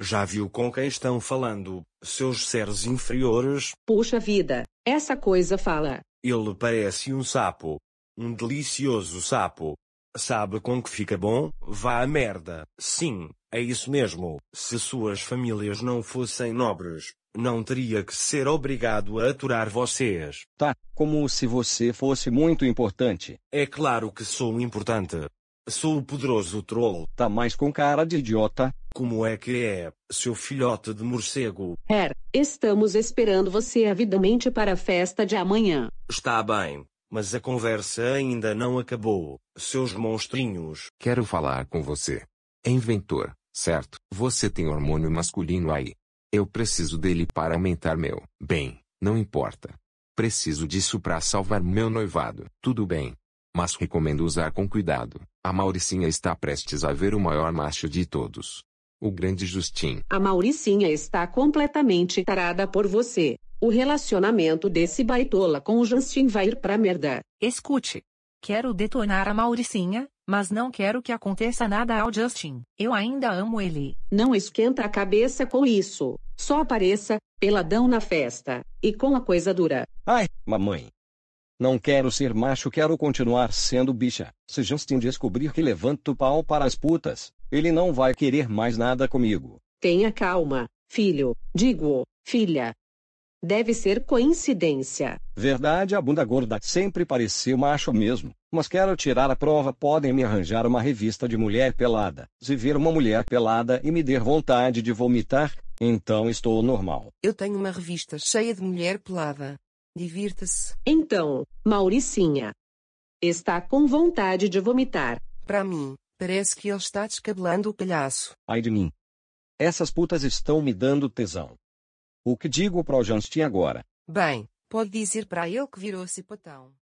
Já viu com quem estão falando, seus seres inferiores? Puxa vida, essa coisa fala. Ele parece um sapo. Um delicioso sapo. Sabe com que fica bom? Vá à merda. Sim, é isso mesmo. Se suas famílias não fossem nobres, não teria que ser obrigado a aturar vocês. Tá, como se você fosse muito importante. É claro que sou importante. Sou o poderoso troll. Tá mais com cara de idiota, como é que é, seu filhote de morcego? Er, estamos esperando você avidamente para a festa de amanhã. Está bem, mas a conversa ainda não acabou, seus monstrinhos. Quero falar com você. Inventor, certo? Você tem hormônio masculino aí. Eu preciso dele para aumentar meu. Bem, não importa. Preciso disso para salvar meu noivado. Tudo bem. Mas recomendo usar com cuidado. A Mauricinha está prestes a ver o maior macho de todos. O grande Justin. A Mauricinha está completamente tarada por você. O relacionamento desse baitola com o Justin vai ir pra merda. Escute. Quero detonar a Mauricinha, mas não quero que aconteça nada ao Justin. Eu ainda amo ele. Não esquenta a cabeça com isso. Só apareça, peladão na festa. E com a coisa dura. Ai, mamãe. Não quero ser macho, quero continuar sendo bicha. Se Justin descobrir que levanto o pau para as putas, ele não vai querer mais nada comigo. Tenha calma, filho, digo, filha. Deve ser coincidência. Verdade, a bunda gorda sempre pareceu macho mesmo. Mas quero tirar a prova. Podem me arranjar uma revista de mulher pelada. Se ver uma mulher pelada e me der vontade de vomitar, então estou normal. Eu tenho uma revista cheia de mulher pelada. Divirta-se. Então, Mauricinha. Está com vontade de vomitar. Para mim, Parece que ele está descabelando o palhaço. Ai de mim. Essas putas estão me dando tesão. O que digo pro Justin agora? Bem, pode dizer para ele que virou-se patão.